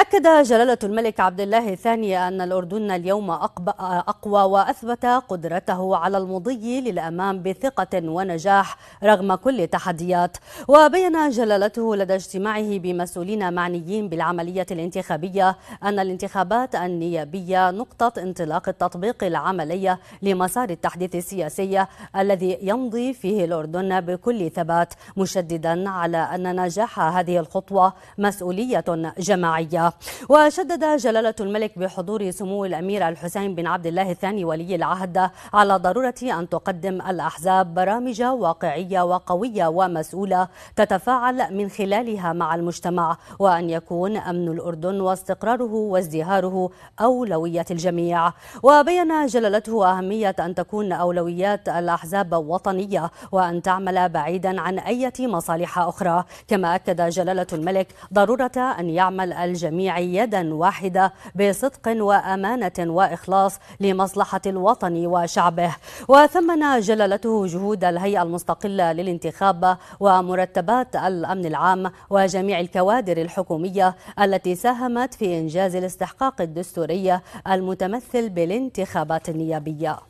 أكد جلالة الملك عبد الله الثاني أن الأردن اليوم أقوى وأثبت قدرته على المضي للأمام بثقة ونجاح رغم كل التحديات وبين جلالته لدى اجتماعه بمسؤولين معنيين بالعملية الانتخابية أن الانتخابات النيابية نقطة انطلاق التطبيق العملية لمسار التحديث السياسي الذي يمضي فيه الأردن بكل ثبات مشددا على أن نجاح هذه الخطوة مسؤولية جماعية وشدد جلالة الملك بحضور سمو الأمير الحسين بن عبد الله الثاني ولي العهد على ضرورة أن تقدم الأحزاب برامج واقعية وقوية ومسؤولة تتفاعل من خلالها مع المجتمع وأن يكون أمن الأردن واستقراره وازدهاره أولوية الجميع وبين جلالته أهمية أن تكون أولويات الأحزاب وطنية وأن تعمل بعيدا عن أي مصالح أخرى كما أكد جلالة الملك ضرورة أن يعمل الجميع الجميع يدا واحدة بصدق وأمانة وإخلاص لمصلحة الوطن وشعبه وثمن جلالته جهود الهيئة المستقلة للانتخاب ومرتبات الأمن العام وجميع الكوادر الحكومية التي ساهمت في إنجاز الاستحقاق الدستوري المتمثل بالانتخابات النيابية